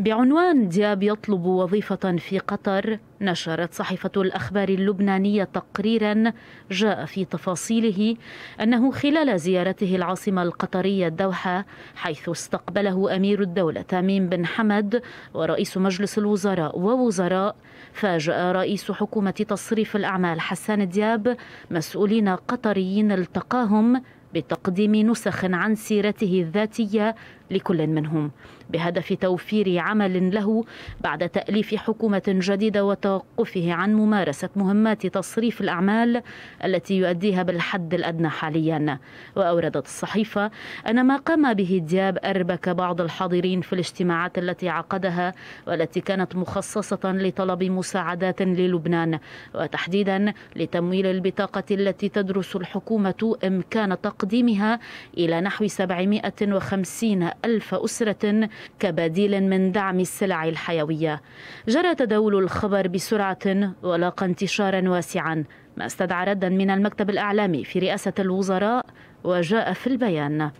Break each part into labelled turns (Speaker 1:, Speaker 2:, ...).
Speaker 1: بعنوان دياب يطلب وظيفة في قطر نشرت صحيفة الأخبار اللبنانية تقريرا جاء في تفاصيله أنه خلال زيارته العاصمة القطرية الدوحة حيث استقبله أمير الدولة تميم بن حمد ورئيس مجلس الوزراء ووزراء فاجأ رئيس حكومة تصريف الأعمال حسان دياب مسؤولين قطريين التقاهم بتقديم نسخ عن سيرته الذاتية لكل منهم بهدف توفير عمل له بعد تأليف حكومة جديدة وتوقفه عن ممارسة مهمات تصريف الأعمال التي يؤديها بالحد الأدنى حاليا وأوردت الصحيفة أن ما قام به دياب أربك بعض الحاضرين في الاجتماعات التي عقدها والتي كانت مخصصة لطلب مساعدات للبنان وتحديدا لتمويل البطاقة التي تدرس الحكومة إمكان تقديمها إلى نحو 750 ألف أسرة كبديل من دعم السلع الحيوية جرى تداول الخبر بسرعة ولاقى انتشارا واسعا ما استدعى ردا من المكتب الإعلامي في رئاسة الوزراء وجاء في البيان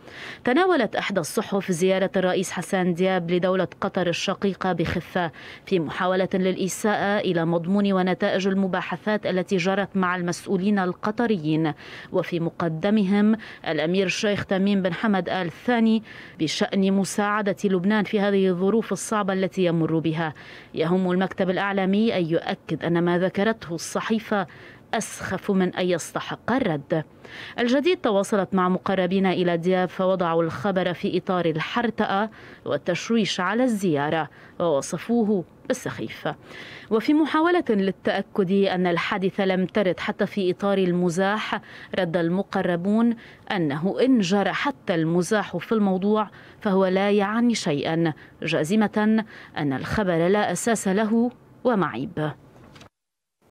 Speaker 1: تناولت إحدى الصحف زيارة الرئيس حسان دياب لدولة قطر الشقيقة بخفة في محاولة للإساءة إلى مضمون ونتائج المباحثات التي جرت مع المسؤولين القطريين وفي مقدمهم الأمير الشيخ تميم بن حمد آل ثاني بشأن مساعدة لبنان في هذه الظروف الصعبة التي يمر بها يهم المكتب الإعلامي أن يؤكد أن ما ذكرته الصحيفة أسخف من أن يستحق الرد الجديد تواصلت مع مقربين إلى دياب فوضعوا الخبر في إطار الحرتأة والتشويش على الزيارة ووصفوه بالسخيف وفي محاولة للتأكد أن الحادث لم ترد حتى في إطار المزاح رد المقربون أنه إن جرى حتى المزاح في الموضوع فهو لا يعني شيئا جازمة أن الخبر لا أساس له ومعيب